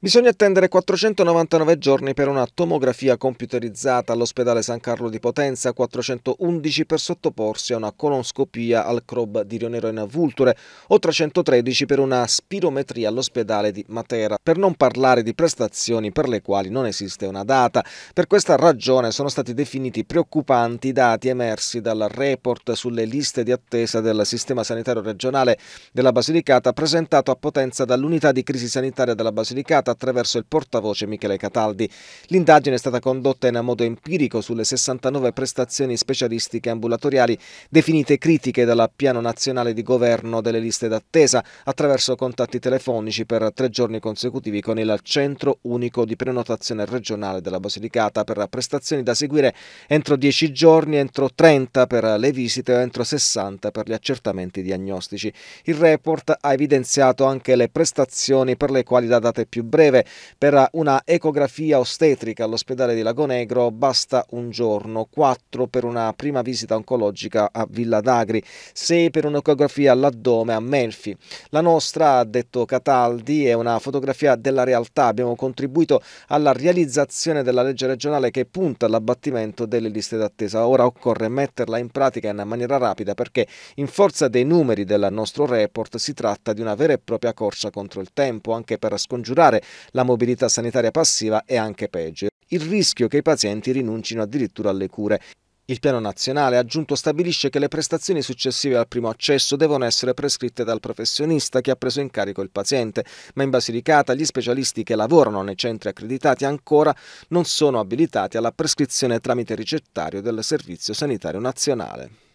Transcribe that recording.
Bisogna attendere 499 giorni per una tomografia computerizzata all'ospedale San Carlo di Potenza, 411 per sottoporsi a una colonscopia al CROB di Rionero in Vulture o 313 per una spirometria all'ospedale di Matera, per non parlare di prestazioni per le quali non esiste una data. Per questa ragione sono stati definiti preoccupanti i dati emersi dal report sulle liste di attesa del Sistema Sanitario Regionale della Basilicata presentato a Potenza dall'Unità di Crisi Sanitaria della Basilicata effettuata attraverso il portavoce Michele Cataldi. L'indagine è stata condotta in modo empirico sulle 69 prestazioni specialistiche ambulatoriali definite critiche dal Piano Nazionale di Governo delle liste d'attesa attraverso contatti telefonici per tre giorni consecutivi con il Centro Unico di Prenotazione Regionale della Basilicata per prestazioni da seguire entro 10 giorni, entro 30 per le visite o entro 60 per gli accertamenti diagnostici. Il report ha evidenziato anche le prestazioni per le quali la data è più breve breve per una ecografia ostetrica all'ospedale di Lagonegro basta un giorno, 4 per una prima visita oncologica a Villa d'Agri, 6 per un'ecografia all'addome a Melfi. La nostra, ha detto Cataldi, è una fotografia della realtà. Abbiamo contribuito alla realizzazione della legge regionale che punta all'abbattimento delle liste d'attesa. Ora occorre metterla in pratica in maniera rapida perché in forza dei numeri del nostro report si tratta di una vera e propria corsa contro il tempo, anche per scongiurare la mobilità sanitaria passiva è anche peggio. Il rischio che i pazienti rinuncino addirittura alle cure. Il piano nazionale aggiunto stabilisce che le prestazioni successive al primo accesso devono essere prescritte dal professionista che ha preso in carico il paziente, ma in Basilicata gli specialisti che lavorano nei centri accreditati ancora non sono abilitati alla prescrizione tramite ricettario del Servizio Sanitario Nazionale.